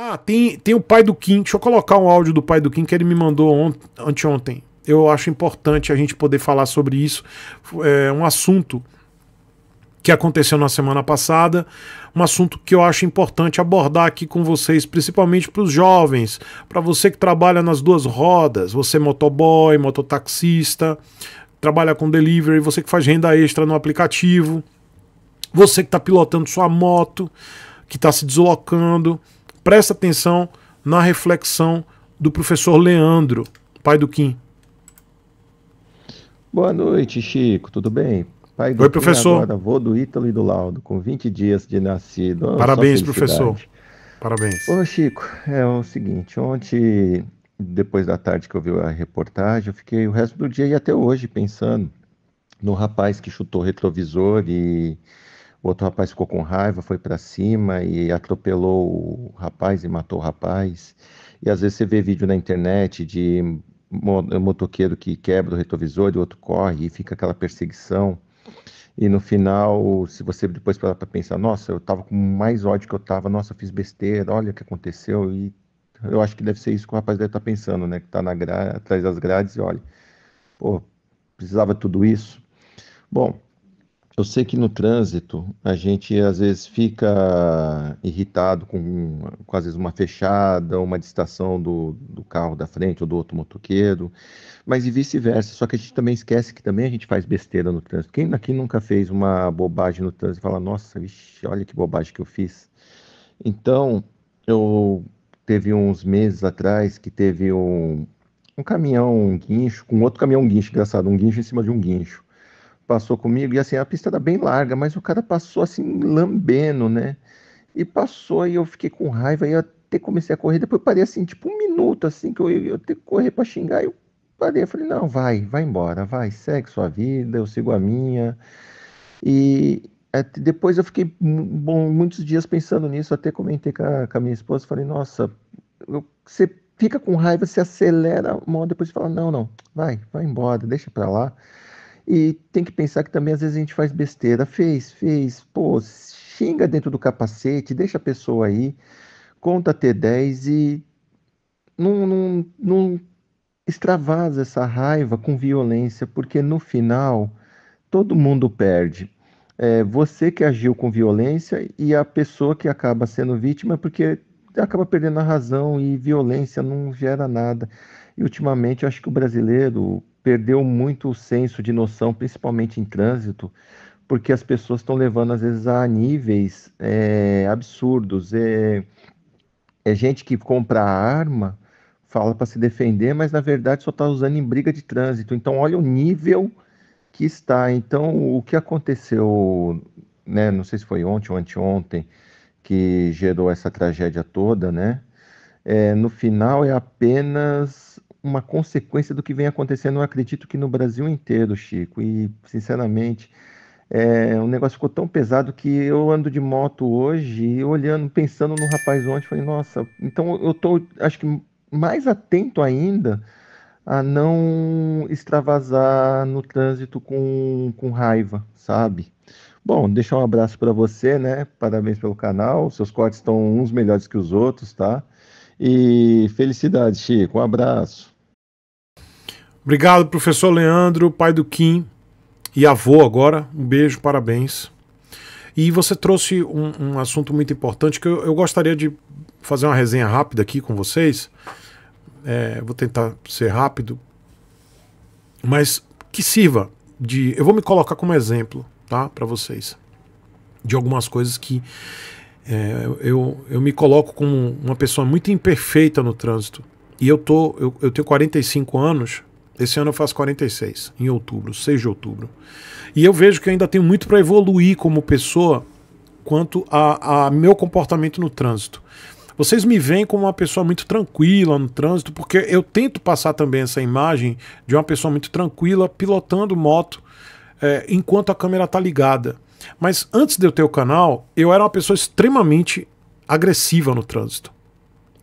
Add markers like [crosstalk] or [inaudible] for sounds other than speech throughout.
Ah, tem, tem o pai do Kim. Deixa eu colocar um áudio do pai do Kim que ele me mandou ont anteontem. Eu acho importante a gente poder falar sobre isso. É um assunto que aconteceu na semana passada, um assunto que eu acho importante abordar aqui com vocês, principalmente para os jovens, para você que trabalha nas duas rodas, você é motoboy, mototaxista, trabalha com delivery, você que faz renda extra no aplicativo, você que está pilotando sua moto, que está se deslocando, Presta atenção na reflexão do professor Leandro, pai do Kim. Boa noite, Chico. Tudo bem? Pai do Oi, Kim, professor. Agora, avô do Ítalo e do Laudo, com 20 dias de nascido. Ah, Parabéns, professor. Parabéns. Ô, Chico, é o seguinte: ontem, depois da tarde que eu vi a reportagem, eu fiquei o resto do dia e até hoje pensando no rapaz que chutou retrovisor e o outro rapaz ficou com raiva, foi para cima e atropelou o rapaz e matou o rapaz. E às vezes você vê vídeo na internet de motoqueiro que quebra o retrovisor e o outro corre e fica aquela perseguição. E no final, se você depois parar para pensar, nossa, eu estava com mais ódio que eu estava, nossa, eu fiz besteira, olha o que aconteceu. E eu acho que deve ser isso que o rapaz deve estar tá pensando, né? Que está gra... atrás das grades e olha, pô, precisava tudo isso. Bom, eu sei que no trânsito a gente às vezes fica irritado com, quase às vezes uma fechada, uma distração do, do carro da frente ou do outro motoqueiro, mas e vice-versa. Só que a gente também esquece que também a gente faz besteira no trânsito. Quem aqui nunca fez uma bobagem no trânsito e fala, nossa, vixe, olha que bobagem que eu fiz. Então, eu teve uns meses atrás que teve um, um caminhão um guincho, com outro caminhão um guincho, engraçado, um guincho em cima de um guincho passou comigo, e assim, a pista era tá bem larga, mas o cara passou assim, lambendo, né? E passou, e eu fiquei com raiva, e eu até comecei a correr, depois parei assim, tipo um minuto, assim, que eu ia ter que correr pra xingar, e eu parei, eu falei, não, vai, vai embora, vai, segue sua vida, eu sigo a minha. E é, depois eu fiquei bom, muitos dias pensando nisso, até comentei com a, com a minha esposa, falei, nossa, eu, você fica com raiva, você acelera a mão, depois fala, não, não, vai, vai embora, deixa pra lá. E tem que pensar que também às vezes a gente faz besteira. Fez, fez, pô, xinga dentro do capacete, deixa a pessoa aí, conta até 10 e não, não, não extravasa essa raiva com violência, porque no final todo mundo perde. É você que agiu com violência e a pessoa que acaba sendo vítima, porque acaba perdendo a razão e violência não gera nada. E ultimamente eu acho que o brasileiro, perdeu muito o senso de noção, principalmente em trânsito, porque as pessoas estão levando às vezes a níveis é, absurdos. É, é, gente que compra arma, fala para se defender, mas na verdade só está usando em briga de trânsito. Então olha o nível que está. Então o que aconteceu, né? Não sei se foi ontem ou anteontem que gerou essa tragédia toda, né? É, no final é apenas uma consequência do que vem acontecendo, eu acredito que no Brasil inteiro, Chico. E, sinceramente, é, o negócio ficou tão pesado que eu ando de moto hoje e olhando, pensando no rapaz ontem, falei, nossa, então eu tô, acho que mais atento ainda a não extravasar no trânsito com, com raiva, sabe? Bom, deixar um abraço para você, né? Parabéns pelo canal. Seus cortes estão uns melhores que os outros, tá? E felicidade, Chico. Um abraço. Obrigado, professor Leandro, pai do Kim e avô agora. Um beijo, parabéns. E você trouxe um, um assunto muito importante que eu, eu, gostaria de fazer uma resenha rápida aqui com vocês. É, vou tentar ser rápido, mas que sirva de. Eu vou me colocar como exemplo, tá, para vocês, de algumas coisas que é, eu, eu me coloco como uma pessoa muito imperfeita no trânsito. E eu tô, eu, eu tenho 45 anos esse ano eu faço 46, em outubro, 6 de outubro. E eu vejo que ainda tenho muito para evoluir como pessoa quanto a, a meu comportamento no trânsito. Vocês me veem como uma pessoa muito tranquila no trânsito, porque eu tento passar também essa imagem de uma pessoa muito tranquila pilotando moto é, enquanto a câmera tá ligada. Mas antes de eu ter o canal, eu era uma pessoa extremamente agressiva no trânsito.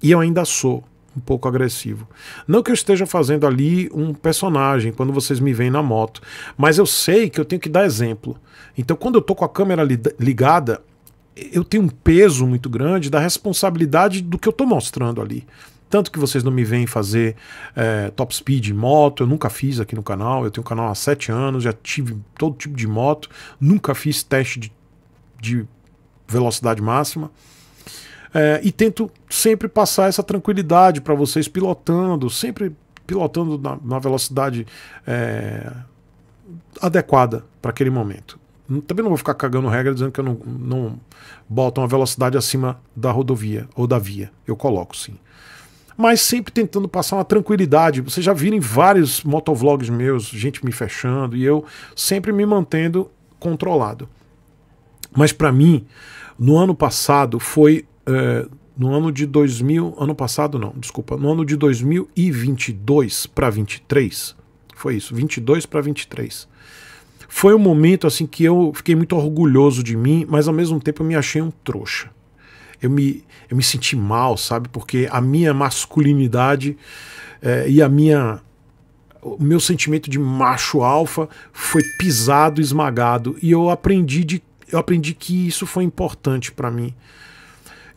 E eu ainda sou um pouco agressivo. Não que eu esteja fazendo ali um personagem quando vocês me veem na moto, mas eu sei que eu tenho que dar exemplo. Então, quando eu tô com a câmera li ligada, eu tenho um peso muito grande da responsabilidade do que eu tô mostrando ali. Tanto que vocês não me veem fazer é, top speed moto, eu nunca fiz aqui no canal. Eu tenho um canal há sete anos, já tive todo tipo de moto, nunca fiz teste de, de velocidade máxima. É, e tento sempre passar essa tranquilidade para vocês pilotando, sempre pilotando na, na velocidade é, adequada para aquele momento. Também não vou ficar cagando regra dizendo que eu não, não boto uma velocidade acima da rodovia ou da via. Eu coloco sim mas sempre tentando passar uma tranquilidade. Vocês já viram vários motovlogs meus, gente me fechando e eu sempre me mantendo controlado. Mas para mim, no ano passado foi é, no ano de 2000, ano passado não, desculpa, no ano de 2022 para 23, foi isso, 22 para 23. Foi um momento assim que eu fiquei muito orgulhoso de mim, mas ao mesmo tempo eu me achei um trouxa. Eu me, eu me senti mal, sabe? Porque a minha masculinidade é, e a minha o meu sentimento de macho alfa foi pisado, esmagado e eu aprendi de eu aprendi que isso foi importante para mim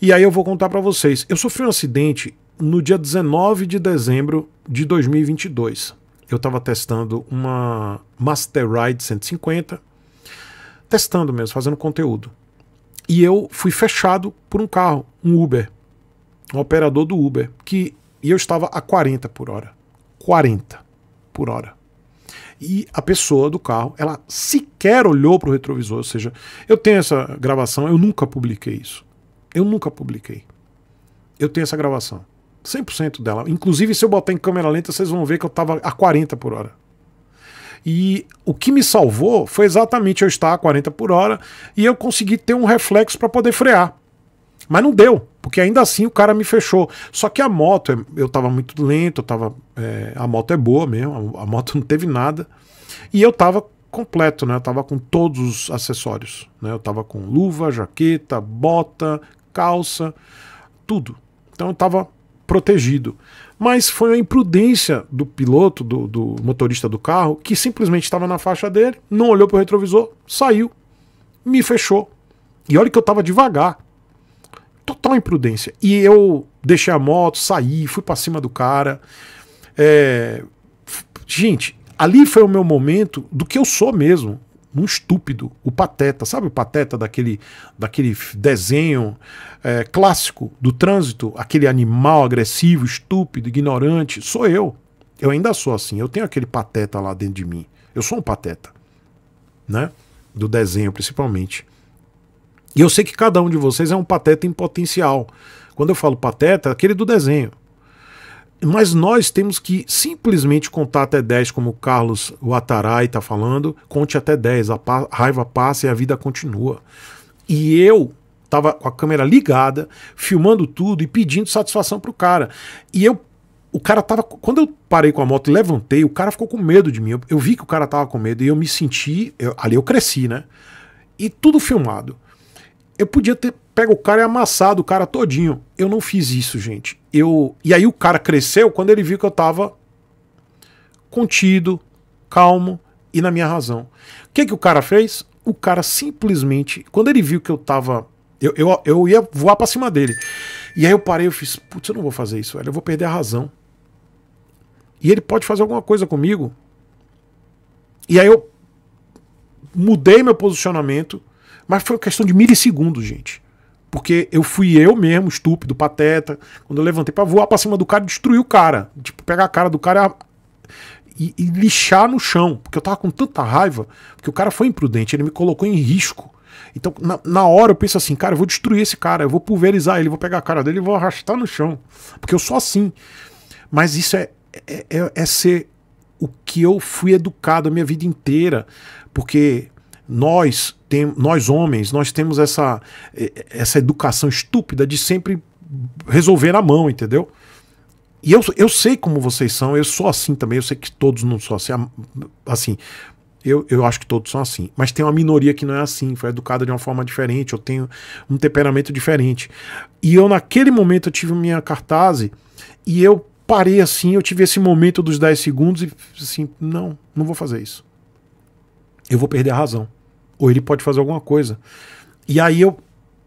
e aí eu vou contar para vocês. Eu sofri um acidente no dia 19 de dezembro de 2022. Eu estava testando uma Master Ride 150, testando mesmo, fazendo conteúdo. E eu fui fechado por um carro, um Uber, um operador do Uber, que e eu estava a 40 por hora. 40 por hora. E a pessoa do carro, ela sequer olhou para o retrovisor, ou seja, eu tenho essa gravação, eu nunca publiquei isso. Eu nunca publiquei. Eu tenho essa gravação. 100% dela. Inclusive, se eu botar em câmera lenta, vocês vão ver que eu estava a 40 por hora. E o que me salvou foi exatamente eu estar a 40 por hora e eu consegui ter um reflexo para poder frear. Mas não deu, porque ainda assim o cara me fechou. Só que a moto, eu estava muito lento, eu tava, é, a moto é boa mesmo, a, a, moto não teve nada. E eu estava completo, né? Eu estava com todos os acessórios, né? Eu estava com luva, jaqueta, bota, calça, tudo. Então eu estava protegido. Mas foi a imprudência do piloto, do, do motorista do carro, que simplesmente estava na faixa dele, não olhou para o retrovisor, saiu, me fechou. E olha que eu estava devagar. Total imprudência. E eu deixei a moto, saí, fui para cima do cara. É... Gente, ali foi o meu momento do que eu sou mesmo um estúpido, o Pateta, sabe o Pateta daquele, daquele desenho é, clássico do trânsito, aquele animal agressivo, estúpido, ignorante, sou eu. Eu ainda sou assim, eu tenho aquele pateta lá dentro de mim. Eu sou um pateta, né? Do desenho principalmente. E eu sei que cada um de vocês é um pateta em potencial. Quando eu falo pateta, é aquele do desenho. Mas nós temos que simplesmente contar até 10, como o Carlos Watarai está falando. Conte até 10, a raiva passa e a vida continua. E eu estava com a câmera ligada, filmando tudo e pedindo satisfação pro cara. E eu o cara tava. Quando eu parei com a moto e levantei, o cara ficou com medo de mim. Eu, eu vi que o cara tava com medo e eu me senti. Eu, ali eu cresci, né? E tudo filmado. Eu podia ter pego o cara e amassado o cara todinho. Eu não fiz isso, gente. Eu E aí o cara cresceu quando ele viu que eu tava contido, calmo e na minha razão. O que que o cara fez? O cara simplesmente, quando ele viu que eu tava eu, eu, eu ia voar para cima dele. E aí eu parei, eu fiz, putz, eu não vou fazer isso, velho. Eu vou perder a razão. E ele pode fazer alguma coisa comigo. E aí eu mudei meu posicionamento mas foi questão de milissegundos, gente. Porque eu fui eu mesmo, estúpido, pateta. Quando eu levantei para voar pra cima do cara, destruir o cara. Tipo, pegar a cara do cara e, e, lixar no chão. Porque eu tava com tanta raiva, porque o cara foi imprudente, ele me colocou em risco. Então, na, na hora eu penso assim, cara, eu vou destruir esse cara, eu vou pulverizar ele, vou pegar a cara dele e vou arrastar no chão. Porque eu sou assim. Mas isso é, é, é, é ser o que eu fui educado a minha vida inteira. Porque nós, tem, nós homens, nós temos essa, essa educação estúpida de sempre resolver na mão, entendeu? E eu, eu sei como vocês são, eu sou assim também, eu sei que todos não são assim. assim eu, eu acho que todos são assim. Mas tem uma minoria que não é assim, foi educada de uma forma diferente, eu tenho um temperamento diferente. E eu, naquele momento, eu tive minha cartaz e eu parei assim, eu tive esse momento dos 10 segundos e assim, não, não vou fazer isso. Eu vou perder a razão ou ele pode fazer alguma coisa. E aí eu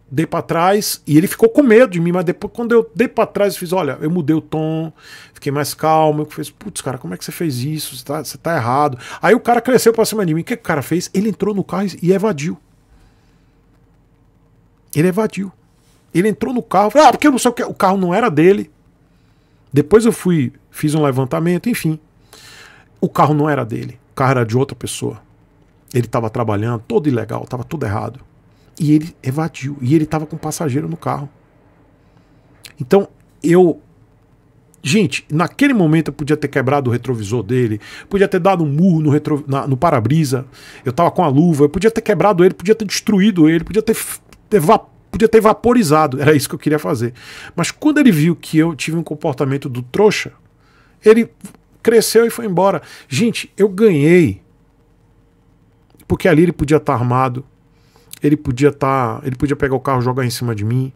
dei para trás e ele ficou com medo de mim, mas depois quando eu dei para trás, eu fiz, olha, eu mudei o tom, fiquei mais calmo, eu fiz, putz, cara, como é que você fez isso? Você tá, você tá errado. Aí o cara cresceu para cima de mim. O que, que o cara fez? Ele entrou no carro e evadiu. Ele evadiu. Ele entrou no carro, ah, porque eu não sei o que, o carro não era dele. Depois eu fui, fiz um levantamento, enfim. O carro não era dele, o carro era de outra pessoa. Ele estava trabalhando, todo ilegal, estava tudo errado. E ele evadiu. E ele estava com um passageiro no carro. Então, eu. Gente, naquele momento eu podia ter quebrado o retrovisor dele, podia ter dado um murro no, retro... Na, no para-brisa, eu estava com a luva, eu podia ter quebrado ele, podia ter destruído ele, podia ter, ter podia ter vaporizado, era isso que eu queria fazer. Mas quando ele viu que eu tive um comportamento do trouxa, ele cresceu e foi embora. Gente, eu ganhei porque ali ele podia estar tá armado, ele podia estar, tá, ele podia pegar o carro, jogar em cima de mim.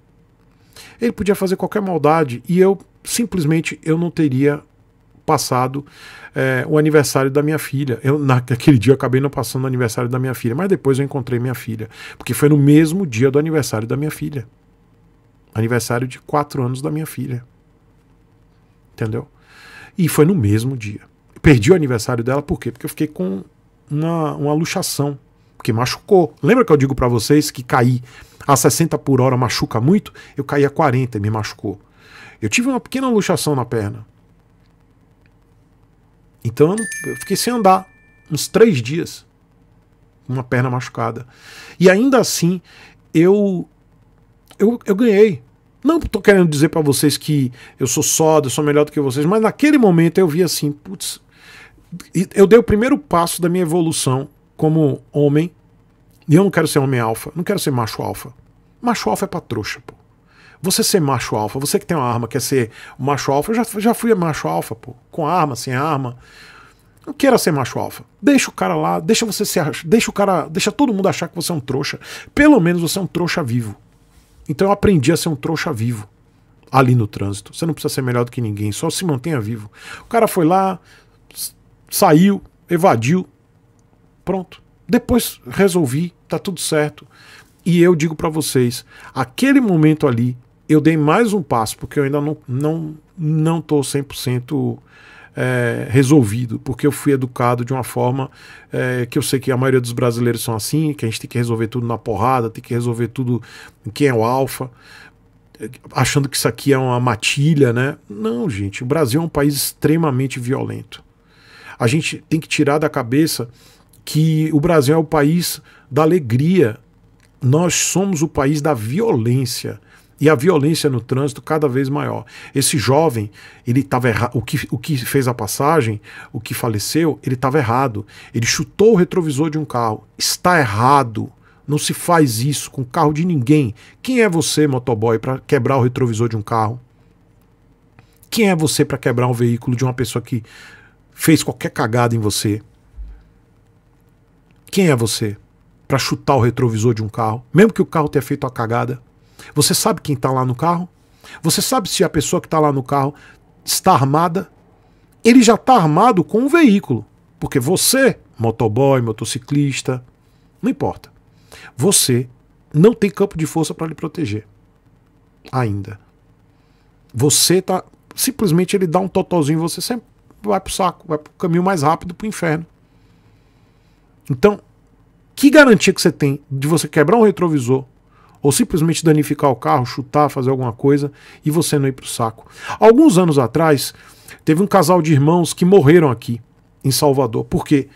Ele podia fazer qualquer maldade e eu simplesmente eu não teria passado é, o aniversário da minha filha. Eu, naquele [laughs] dia eu acabei não passando o aniversário da minha filha, mas depois eu encontrei minha filha, porque foi no mesmo dia do aniversário da minha filha. Aniversário de quatro anos da minha filha. Entendeu? E foi no mesmo dia. Perdi o aniversário dela, por quê? Porque eu fiquei com uma, uma luxação, porque machucou. Lembra que eu digo para vocês que cair a 60 por hora machuca muito? Eu caí a 40 e me machucou. Eu tive uma pequena luxação na perna. Então eu fiquei sem andar uns três dias, uma perna machucada. E ainda assim eu eu, eu ganhei. Não estou querendo dizer para vocês que eu sou só eu sou melhor do que vocês, mas naquele momento eu vi assim, putz, eu dei o primeiro passo da minha evolução como homem. E eu não quero ser homem alfa, não quero ser macho alfa. Macho alfa é pra trouxa, pô. Você ser macho alfa, você que tem uma arma, quer ser macho alfa, eu já, já fui macho alfa, pô. Com arma, sem arma. Não queira ser macho alfa. Deixa o cara lá, deixa você ser deixa o cara, deixa todo mundo achar que você é um trouxa. Pelo menos você é um trouxa vivo. Então eu aprendi a ser um trouxa vivo ali no trânsito. Você não precisa ser melhor do que ninguém, só se mantenha vivo. O cara foi lá, saiu, evadiu, pronto. Depois resolvi, tá tudo certo. E eu digo para vocês, aquele momento ali, eu dei mais um passo, porque eu ainda não não não tô 100% é, eh, resolvido, porque eu fui educado de uma forma é, que eu sei que a maioria dos brasileiros são assim, que a gente tem que resolver tudo na porrada, tem que resolver tudo quem é o alfa, achando que isso aqui é uma matilha, né? Não, gente, o Brasil é um país extremamente violento a gente tem que tirar da cabeça que o Brasil é o país da alegria. Nós somos o país da violência e a violência no trânsito cada vez maior. Esse jovem, ele estava o que o que fez a passagem, o que faleceu, ele estava errado. Ele chutou o retrovisor de um carro. Está errado. Não se faz isso com o carro de ninguém. Quem é você, motoboy, para quebrar o retrovisor de um carro? Quem é você para quebrar um veículo de uma pessoa que fez qualquer cagada em você, quem é você para chutar o retrovisor de um carro, mesmo que o carro tenha feito a cagada? Você sabe quem está lá no carro? Você sabe se a pessoa que está lá no carro está armada? Ele já está armado com o veículo, porque você, motoboy, motociclista, não importa. Você não tem campo de força para lhe proteger. Ainda. Você tá simplesmente ele dá um totozinho em você sempre vai pro saco, vai pro caminho mais rápido pro inferno. Então, que garantia que você tem de você quebrar um retrovisor ou simplesmente danificar o carro, chutar, fazer alguma coisa e você não ir pro saco? Alguns anos atrás, teve um casal de irmãos que morreram aqui em Salvador, porque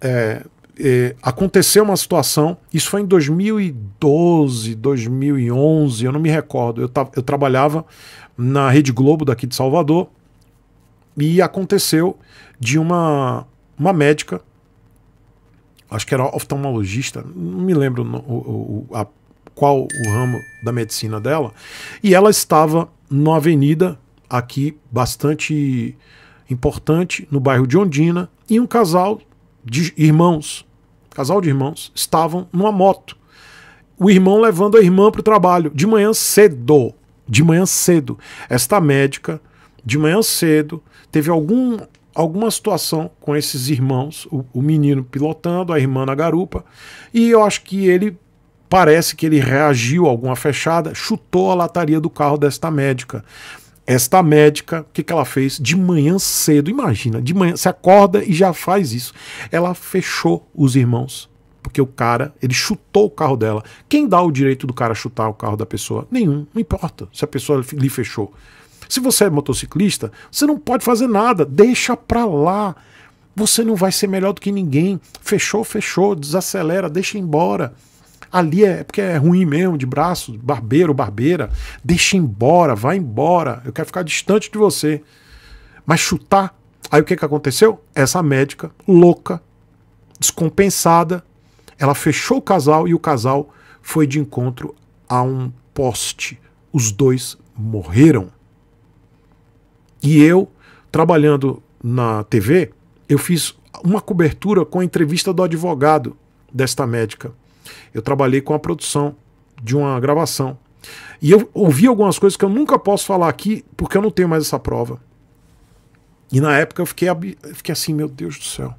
é, é, aconteceu uma situação, isso foi em 2012, 2011, eu não me recordo. Eu, eu trabalhava na Rede Globo daqui de Salvador e aconteceu de uma, uma médica, acho que era oftalmologista, não me lembro o, o a, qual o ramo da medicina dela, e ela estava numa avenida aqui bastante importante, no bairro de Ondina, e um casal de irmãos, casal de irmãos, estavam numa moto. O irmão levando a irmã para o trabalho, de manhã cedo. De manhã cedo. Esta médica, de manhã cedo, teve algum, alguma situação com esses irmãos, o, o menino pilotando, a irmã na garupa, e eu acho que ele parece que ele reagiu a alguma fechada, chutou a lataria do carro desta médica. Esta médica, o que, que ela fez? De manhã cedo, imagina, de manhã, você acorda e já faz isso. Ela fechou os irmãos porque o cara, ele chutou o carro dela. Quem dá o direito do cara chutar o carro da pessoa? Nenhum, não importa se a pessoa lhe fechou. Se você é motociclista, você não pode fazer nada, deixa pra lá. Você não vai ser melhor do que ninguém. Fechou, fechou, desacelera, deixa embora. Ali é, é porque é ruim mesmo, de braço, barbeiro, barbeira. Deixa embora, vai embora. Eu quero ficar distante de você. Mas chutar. Aí o que, que aconteceu? Essa médica louca, descompensada, ela fechou o casal e o casal foi de encontro a um poste. Os dois morreram. E eu, trabalhando na TV, eu fiz uma cobertura com a entrevista do advogado desta médica. Eu trabalhei com a produção de uma gravação. E eu ouvi algumas coisas que eu nunca posso falar aqui porque eu não tenho mais essa prova. E na época eu fiquei, fiquei assim, meu Deus do céu.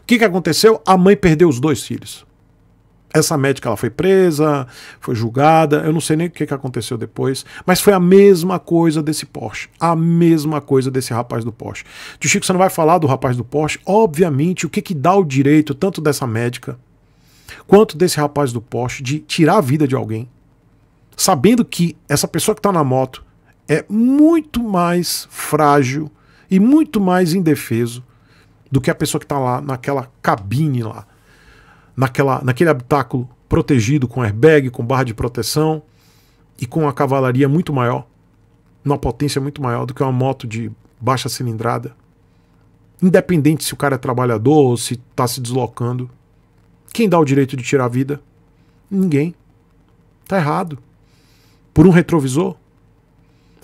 O que, que aconteceu? A mãe perdeu os dois filhos. Essa médica ela foi presa, foi julgada, eu não sei nem o que, que aconteceu depois, mas foi a mesma coisa desse Porsche, a mesma coisa desse rapaz do Porsche. Tio Chico, você não vai falar do rapaz do Porsche? Obviamente, o que, que dá o direito, tanto dessa médica quanto desse rapaz do Porsche, de tirar a vida de alguém, sabendo que essa pessoa que está na moto é muito mais frágil e muito mais indefeso do que a pessoa que está lá naquela cabine lá naquela, naquele habitáculo protegido com airbag, com barra de proteção e com uma cavalaria muito maior, uma potência muito maior do que uma moto de baixa cilindrada. Independente se o cara é trabalhador ou se está se deslocando. Quem dá o direito de tirar a vida? Ninguém. Tá errado. Por um retrovisor?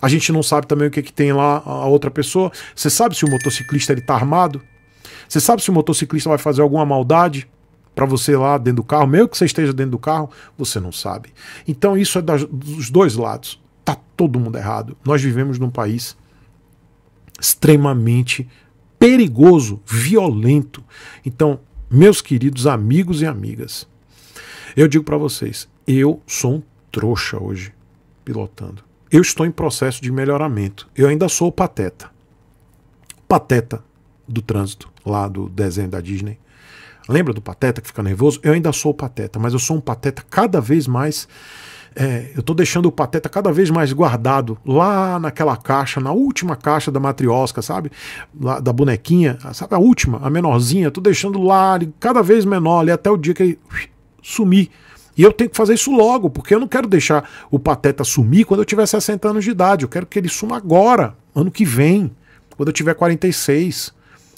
A gente não sabe também o que, é que tem lá a outra pessoa. Você sabe se o motociclista ele tá armado? Você sabe se o motociclista vai fazer alguma maldade? para você lá dentro do carro, mesmo que você esteja dentro do carro, você não sabe. Então isso é das, dos dois lados. Tá todo mundo errado. Nós vivemos num país extremamente perigoso, violento. Então, meus queridos amigos e amigas, eu digo para vocês, eu sou um trouxa hoje pilotando. Eu estou em processo de melhoramento. Eu ainda sou o pateta. Pateta do trânsito lá do desenho da Disney. Lembra do pateta que fica nervoso? Eu ainda sou o pateta, mas eu sou um pateta cada vez mais. É, eu estou deixando o pateta cada vez mais guardado lá naquela caixa, na última caixa da matriosca, sabe? Lá, da bonequinha, sabe? A última, a menorzinha. Estou deixando lá, cada vez menor, ali, até o dia que ele sumir. E eu tenho que fazer isso logo, porque eu não quero deixar o pateta sumir quando eu tiver 60 anos de idade. Eu quero que ele suma agora, ano que vem, quando eu tiver 46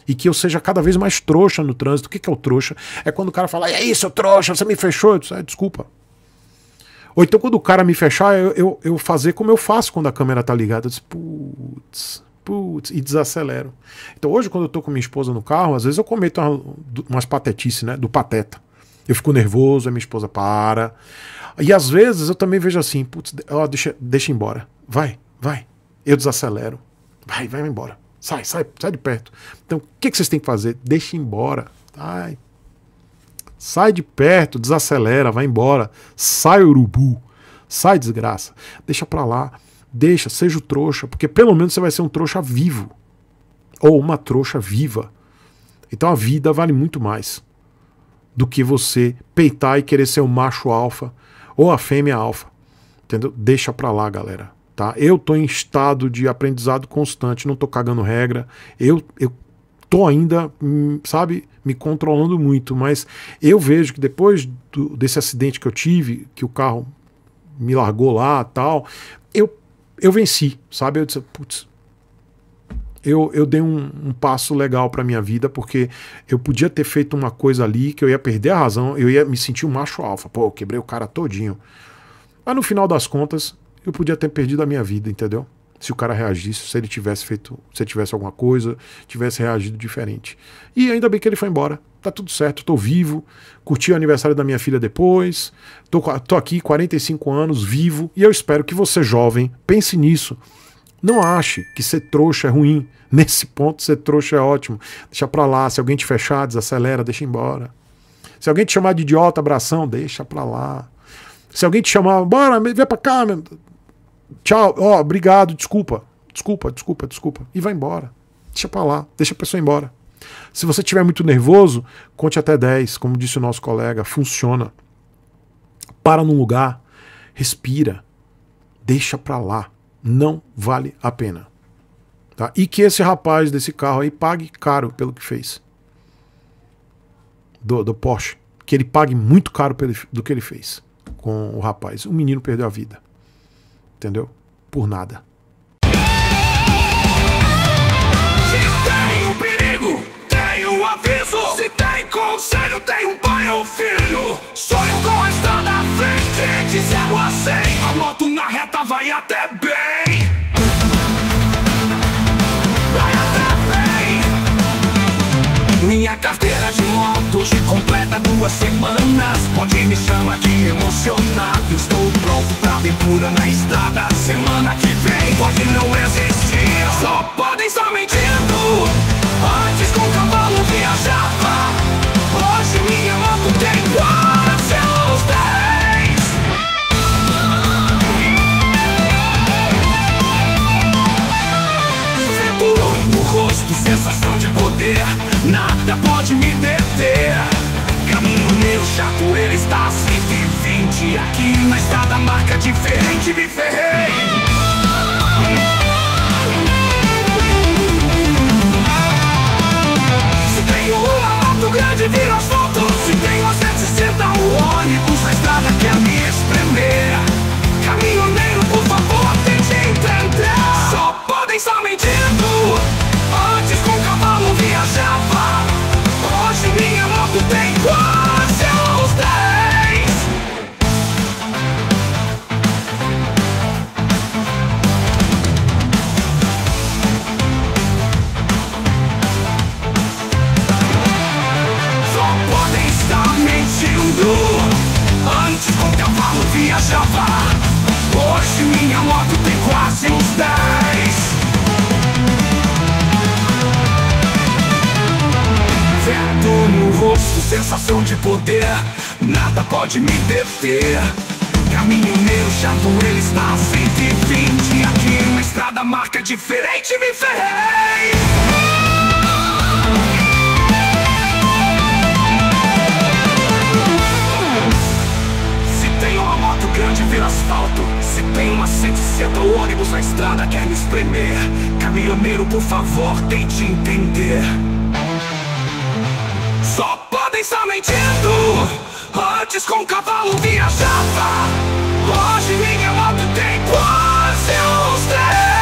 e que eu seja cada vez mais trouxa no trânsito. O que, que é o trouxa? É quando o cara fala, e aí, seu trouxa, você me fechou? Eu disse, ah, desculpa. Ou então quando o cara me fechar, eu, eu, eu fazer como eu faço quando a câmera tá ligada. Eu disse, putz, putz, e desacelero. Então hoje, quando eu tô com minha esposa no carro, às vezes eu cometo uma, umas patetices, né? Do pateta. Eu fico nervoso, a minha esposa para. E às vezes eu também vejo assim, putz, ó, deixa, deixa embora. Vai, vai. Eu desacelero. Vai, vai embora. Sai, sai, sai de perto. Então, o que, que vocês têm que fazer? Deixa embora. Ai. Sai de perto, desacelera, vai embora. Sai, urubu. Sai, desgraça. Deixa pra lá. Deixa, seja o trouxa, porque pelo menos você vai ser um trouxa vivo. Ou uma trouxa viva. Então a vida vale muito mais do que você peitar e querer ser o macho alfa ou a fêmea alfa. Entendeu? Deixa pra lá, galera. Tá? Eu estou em estado de aprendizado constante, não estou cagando regra. Eu, eu tô ainda, hum, sabe, me controlando muito, mas eu vejo que depois do, desse acidente que eu tive, que o carro me largou lá tal, eu, eu venci, sabe? Eu disse, putz, eu, eu dei um, um passo legal para minha vida, porque eu podia ter feito uma coisa ali que eu ia perder a razão, eu ia me sentir um macho alfa. Pô, eu quebrei o cara todinho. Mas no final das contas, eu podia ter perdido a minha vida, entendeu? Se o cara reagisse, se ele tivesse feito, se ele tivesse alguma coisa, tivesse reagido diferente. E ainda bem que ele foi embora. Tá tudo certo, tô vivo. Curti o aniversário da minha filha depois. Tô, tô aqui, 45 anos, vivo. E eu espero que você, jovem, pense nisso. Não ache que ser trouxa é ruim. [laughs] Nesse ponto, ser trouxa é ótimo. Deixa pra lá. Se alguém te fechar, desacelera, deixa embora. Se alguém te chamar de idiota, abração, deixa pra lá. Se alguém te chamar, bora, vem pra cá, meu. Tchau, ó, oh, obrigado, desculpa. Desculpa, desculpa, desculpa. E vai embora. Deixa pra lá, deixa a pessoa embora. Se você estiver muito nervoso, conte até 10, como disse o nosso colega, funciona. Para num lugar, respira, deixa pra lá. Não vale a pena. Tá? E que esse rapaz desse carro aí pague caro pelo que fez. Do, do Porsche. Que ele pague muito caro pelo, do que ele fez com o rapaz. O menino perdeu a vida entendeu? Por nada. Se tem um perigo, tem um aviso. Se tem conselho, tem um pai ou filho. Sonho com estar na frente, de zero a cem. A moto na reta vai até bem. Vai até bem. Minha carteira de moto hoje completa duas semanas Pode me chamar de emocionado Estou pronto pra aventura na estrada Semana que vem pode não existir pode me deter Caminho meu chato, ele está a 120 Aqui uma estrada marca diferente, me ferrei Se tem uma moto grande, vira asfalto Se tem uma 160, o ônibus na estrada quer me espremer Caminhoneiro, por favor, tente entender Só está mentindo Antes com cavalo viajava Hoje minha moto tem quase uns três